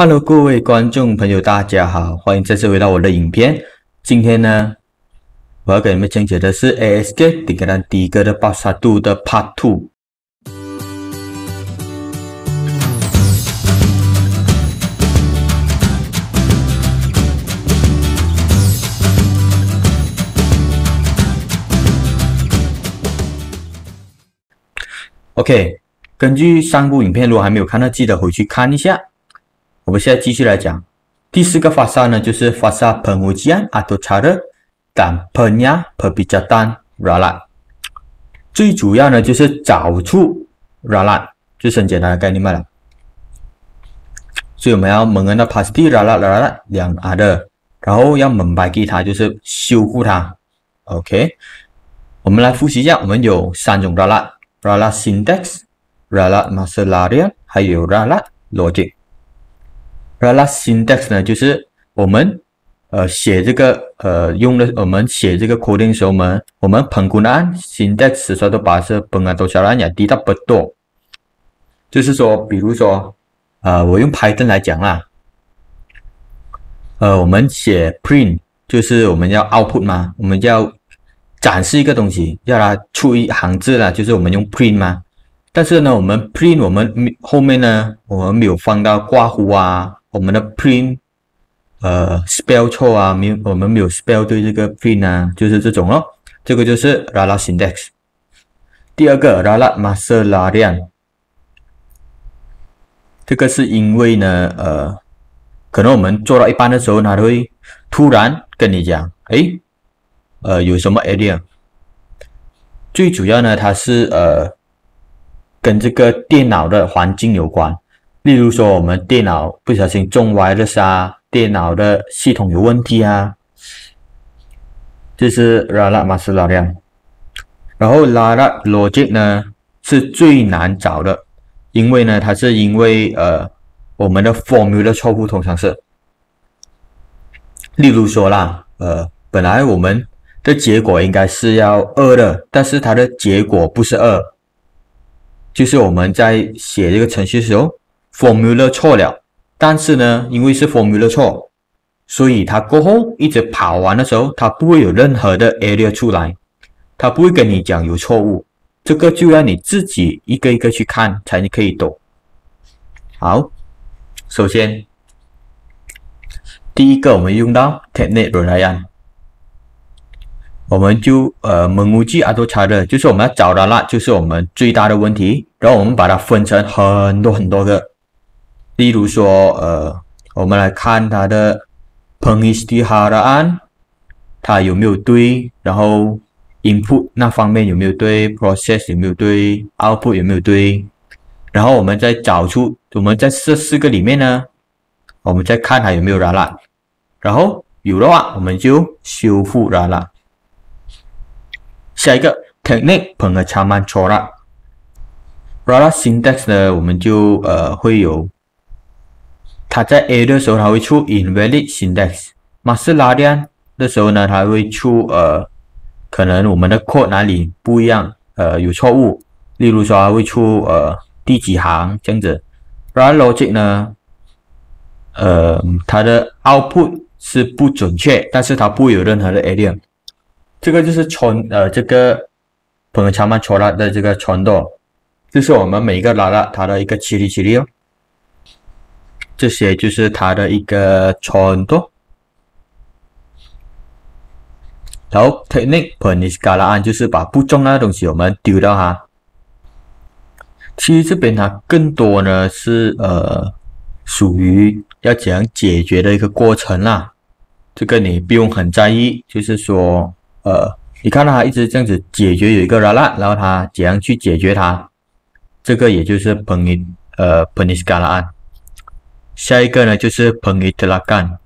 Hello，各位观众朋友，大家好，欢迎再次回到我的影片。今天呢，我要给你们讲解的是 ASK 顶格单底格的巴萨度的 Part Two。OK，根据上部影片，如果还没有看到，记得回去看一下。我们现在继续来讲，第四个法萨呢，就是法萨彭布吉安，阿多查德，但彭尼亚，彭布吉丹，拉拉最主要呢，就是找出拉拉，是很简单的概念嘛。所以我们要蒙恩的 a s t 拉拉拉拉拉，两阿德，然后要蒙拜给塔，就是修复它。OK，我们来复习一下，我们有三种拉拉，拉拉，syntax、拉拉，m a 拉拉，拉拉，拉拉，拉拉，拉拉，拉拉，拉拉，拉拉，拉 s i n dex 呢？就是我们呃写这个呃用的，我们写这个 coding 时候，我们我们 p 古南 i n a a dex 刷到把这本啊，多少分也低到不多。就是说，比如说，呃，我用 Python 来讲啦，呃，我们写 print 就是我们要 output 嘛，我们要展示一个东西，要它出一行字啦，就是我们用 print 嘛。但是呢，我们 print 我们后面呢，我们没有放到挂弧啊。我们的 print 呃 spell 错啊，没有我们没有 spell 对这个 print 啊，就是这种咯。这个就是 Rala index。第二个 Rala m a s t e i 拉 n 这个是因为呢呃，可能我们做到一半的时候，它会突然跟你讲，哎，呃有什么 i r e a 最主要呢，它是呃跟这个电脑的环境有关。例如说，我们电脑不小心中歪了啥，电脑的系统有问题啊，这是拉拉马斯拉亮。然后拉拉逻辑呢是最难找的，因为呢，它是因为呃我们的 formula 的错误通常是，例如说啦，呃，本来我们的结果应该是要二的，但是它的结果不是二，就是我们在写这个程序的时候。formula 错了，但是呢，因为是 formula 错，所以它过后一直跑完的时候，它不会有任何的 error 出来，它不会跟你讲有错误，这个就要你自己一个一个去看才可以懂。好，首先，第一个我们用到 t e c h n i n a l 我们就呃，门务机啊都查的，就是我们要找的那，就是我们最大的问题，然后我们把它分成很多很多个。例如说，呃，我们来看它的 p e n g i s t i haran，它有没有对，然后 input 那方面有没有对，process 有没有对，output 有没有对，然后我们再找出，我们在这四个里面呢，我们再看它有没有染乱，然后有的话，我们就修复染乱。下一个 technique pengachaman chora，然后 syntax 呢，我们就呃会有。它在 A 的时候，它会出 invalid s y n t e x 马斯拉链的时候呢，它会出呃，可能我们的 code 哪里不一样，呃，有错误。例如说会出呃第几行这样子。然后 logic 呢，呃，它的 output 是不准确，但是它不有任何的 error。这个就是传呃这个朋友圈们传它的这个长度，就是我们每一个拉拉它的一个七里七里哦。这些就是它的一个穿透。然后，technique penis a a n 就是把不重要的东西我们丢掉哈。其实这边它更多呢是呃属于要怎样解决的一个过程啦。这个你不用很在意，就是说呃，你看到它一直这样子解决有一个拉拉，然后它怎样去解决它，这个也就是 penis 呃 penis l a 案。下一个呢，就是彭伊特拉干。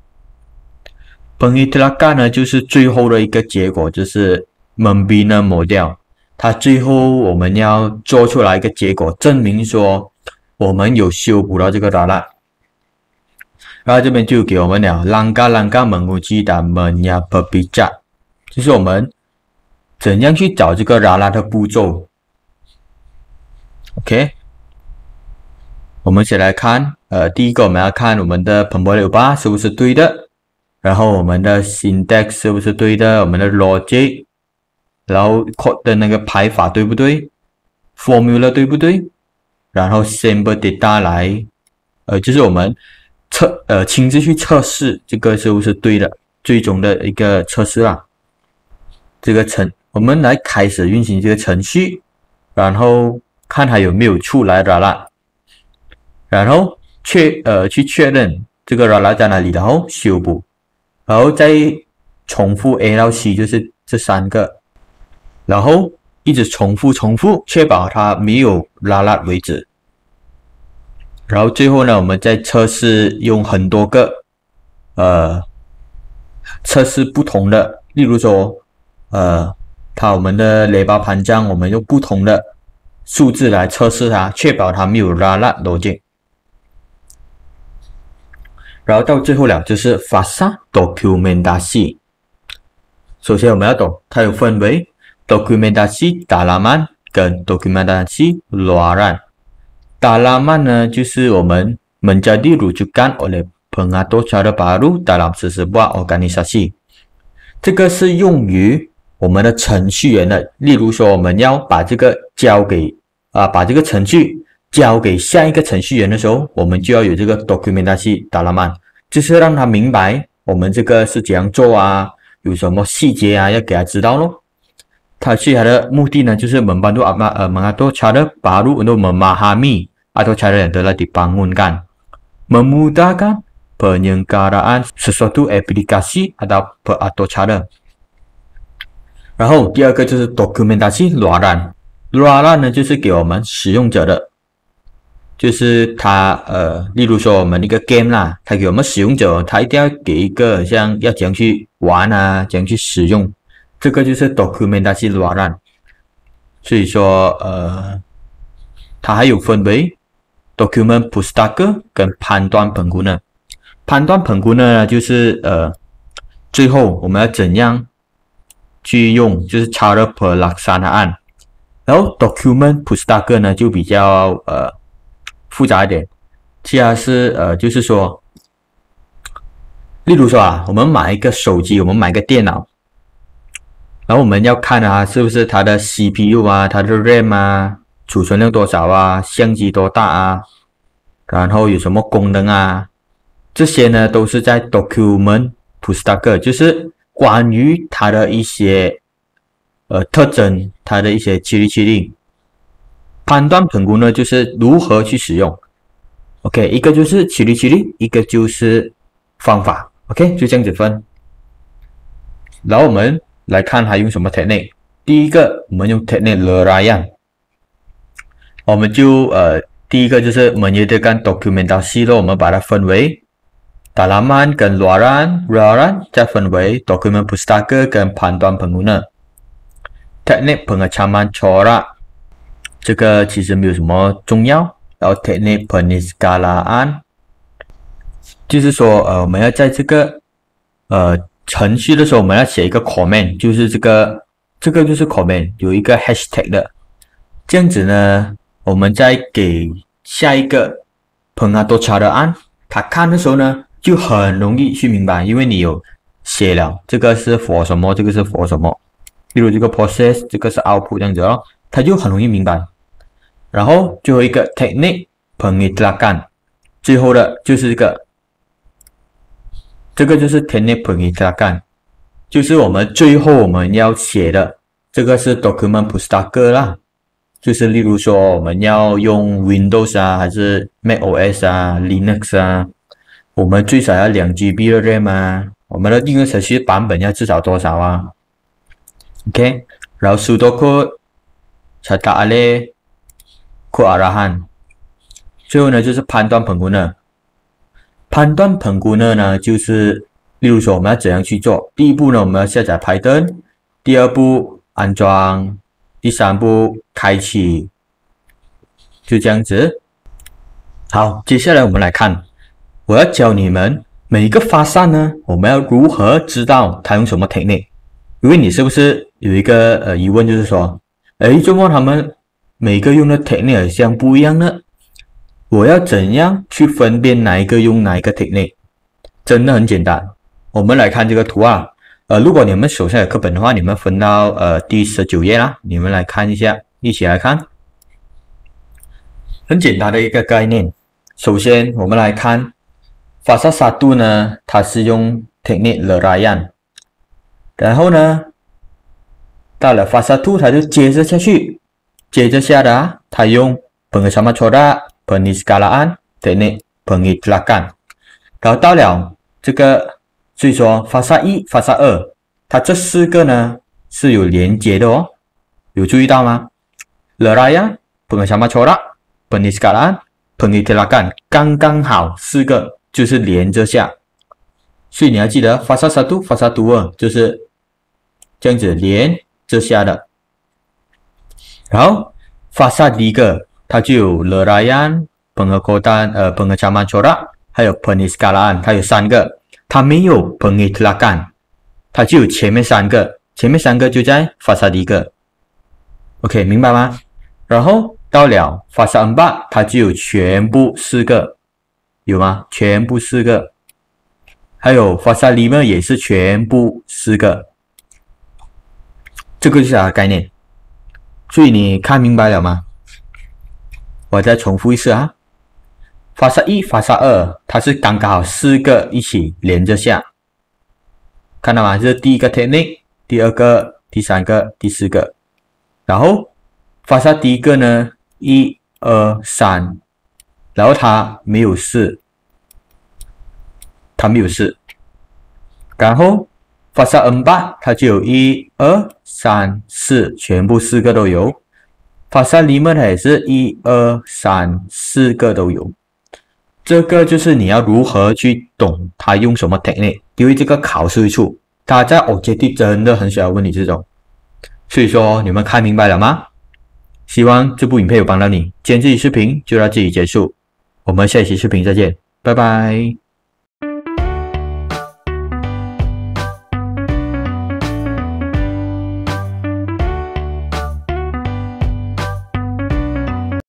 彭伊特拉干呢，就是最后的一个结果，就是蒙鼻呢磨掉。它最后我们要做出来一个结果，证明说我们有修补到这个拉拉。然后这边就给我们了，朗嘎朗嘎蒙古机达蒙呀波比扎，就是我们怎样去找这个拉拉的步骤。OK。我们先来看，呃，第一个我们要看我们的 Pomelo 八是不是对的，然后我们的 Index 是不是对的，我们的 Logic，然后 c d e 的那个排法对不对，Formula 对不对，然后 Sample Data 来，呃，就是我们测，呃，亲自去测试这个是不是对的，最终的一个测试啊。这个程，我们来开始运行这个程序，然后看它有没有出来的了。然后确呃去确认这个拉拉在哪里，然后修补，然后再重复 A 到 C 就是这三个，然后一直重复重复，确保它没有拉拉为止。然后最后呢，我们再测试用很多个呃测试不同的，例如说呃，它我们的雷巴盘样，我们用不同的数字来测试它，确保它没有拉拉逻辑。然后到最后了，就是法莎 d o c u m e n t a t i o 首先我们要懂，它有分为 d o c u m e n t a t i dalaman 跟 d o c u m e n t a t i luaran。dalaman 呢，就是我们 menjadi rujukan oleh pengatur cara baru dalam s e s u a t organisasi。这个是用于我们的程序员的，例如说我们要把这个交给啊，把这个程序。交给下一个程序员的时候，我们就要有这个 documentary ラマン，就是让他明白我们这个是怎样做啊，有什么细节啊，要给他知道咯。他去他的目的呢，就是门帮助阿巴呃门阿多查的八路很多门马哈密阿多查的人得来得帮你看，门木达看，n 宁卡拉安，是属于 application 了阿布阿 a 查的。然后第二个就是 documentary a n ララ，ラ n 呢就是给我们使用者的。就是它，呃，例如说我们一个 game 啦，它给我们使用者，它一定要给一个像要怎样去玩啊，怎样去使用，这个就是 documentary rule 啊。所以说，呃，它还有分为 document pushback 跟判断评估呢。判断评估呢，就是呃，最后我们要怎样去用，就是 c h a r e r per laxan 案。然后 document pushback 呢，就比较呃。复杂一点，其然是呃，就是说，例如说啊，我们买一个手机，我们买个电脑，然后我们要看啊，是不是它的 CPU 啊，它的 RAM 啊，储存量多少啊，相机多大啊，然后有什么功能啊，这些呢都是在 document p u t a e r 就是关于它的一些呃特征，它的一些七定确定。判断评估呢，就是如何去使用。OK，一个就是起例起例，一个就是方法。OK，就这样子分。然后我们来看它用什么 technique。第一个，我们用 technique Leuran，我们就呃，第一个就是我们有得 e d o c u m e n t a t i o 我们把它分为 dalaman 跟 l e a r a n l e a r a n 再分为 d o c u m e n t u s t a k e 跟判断评估呢。分类本 o 蛮重要。这个其实没有什么重要，然后 `technique_pniscalaan`，就是说，呃，我们要在这个，呃，程序的时候，我们要写一个 comment，就是这个，这个就是 comment，有一个 hashtag 的，这样子呢，我们再给下一个 p n i 查 c a a n 他看的时候呢，就很容易去明白，因为你有写了，这个是 for 什么，这个是 for 什么，例如这个 process，这个是 output，这样子哦，他就很容易明白。然后最后一个 technique pengitlakan，最后的，就是这个，这个就是 technique pengitlakan，就是我们最后我们要写的，这个是 document p u t a r e 啦，就是例如说我们要用 Windows 啊，还是 MacOS 啊，Linux 啊，我们最少要两 G B 的 RAM 啊，我们的应用程序版本要至少多少啊？OK，然后许多个，才打嘞。库阿拉汉。最后呢，就是判断彭古呢。判断盆骨呢，就是，例如说，我们要怎样去做？第一步呢，我们要下载拍灯；第二步，安装；第三步，开启。就这样子。好，接下来我们来看，我要教你们每一个发散呢，我们要如何知道它用什么体内？因为你是不是有一个呃疑问，就是说，哎，周末他们。每个用的 technique 又像不一样呢，我要怎样去分辨哪一个用哪一个 technique？真的很简单，我们来看这个图啊。呃，如果你们手上有课本的话，你们分到呃第十九页啦，你们来看一下，一起来看。很简单的一个概念。首先，我们来看法沙沙度呢，它是用 technique t e Ryan，然后呢，到了法沙度，它就接着下去。接着下的，他用“彭个什么错了，彭尼斯卡拉安，彭尼 l a 提拉 n 搞到了这个。所以说，发射一、发射二，它这四个呢是有连接的哦，有注意到吗？了来 s 彭个什 a 错了，彭尼斯卡拉安，l a 提拉 n 刚刚好四个就是连着下所以你要记得，发射一、发射二就是这样子连着下的。然后，法萨第一个，它就有勒来 k 彭格 a 丹、呃、彭格查曼、错拉，还有彭尼斯卡 a n 它有三个，它没有彭尼特 a 干，它就有前面三个，前面三个就在法萨第一个，OK，明白吗？然后到了法萨恩巴，它就有全部四个，有吗？全部四个，还有法萨里莫也是全部四个，这个就是它的概念。所以你看明白了吗？我再重复一次啊，发射一、发射二，它是刚刚好四个一起连着下，看到吗？这是第一个 technique，第二个、第三个、第四个，然后发射第一个呢，一二三，然后它没有事，它没有事，然后。发射 N 八，它就有一二三四，全部四个都有。l i 里面它也是一二三四个都有。这个就是你要如何去懂它用什么 t n u 呢？因为这个考试处，它在 OJT 真的很喜欢问你这种。所以说，你们看明白了吗？希望这部影片有帮到你。今天这期视频就到这里结束，我们下一期视频再见，拜拜。